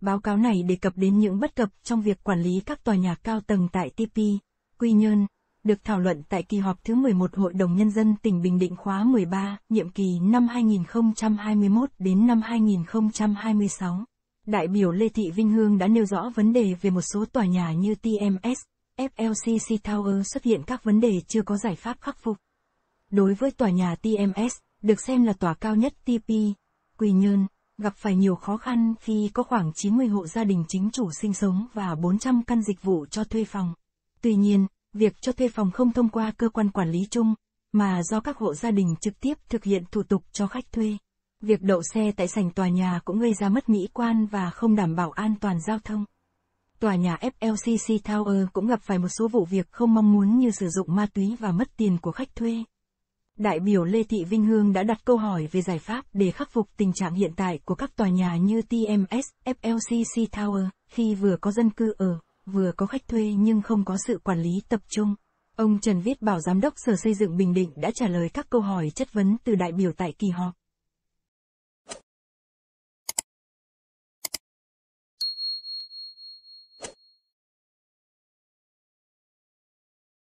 Báo cáo này đề cập đến những bất cập trong việc quản lý các tòa nhà cao tầng tại TP, Quy Nhơn, được thảo luận tại kỳ họp thứ 11 Hội đồng Nhân dân tỉnh Bình Định khóa 13, nhiệm kỳ năm 2021 đến năm 2026. Đại biểu Lê Thị Vinh Hương đã nêu rõ vấn đề về một số tòa nhà như TMS, FLCC Tower xuất hiện các vấn đề chưa có giải pháp khắc phục. Đối với tòa nhà TMS, được xem là tòa cao nhất TP, Quy Nhơn, gặp phải nhiều khó khăn khi có khoảng 90 hộ gia đình chính chủ sinh sống và 400 căn dịch vụ cho thuê phòng. Tuy nhiên, việc cho thuê phòng không thông qua cơ quan quản lý chung, mà do các hộ gia đình trực tiếp thực hiện thủ tục cho khách thuê. Việc đậu xe tại sảnh tòa nhà cũng gây ra mất mỹ quan và không đảm bảo an toàn giao thông. Tòa nhà FLCC Tower cũng gặp phải một số vụ việc không mong muốn như sử dụng ma túy và mất tiền của khách thuê. Đại biểu Lê Thị Vinh Hương đã đặt câu hỏi về giải pháp để khắc phục tình trạng hiện tại của các tòa nhà như TMS, FLCC Tower, khi vừa có dân cư ở, vừa có khách thuê nhưng không có sự quản lý tập trung. Ông Trần Viết Bảo Giám đốc Sở Xây dựng Bình Định đã trả lời các câu hỏi chất vấn từ đại biểu tại kỳ họp.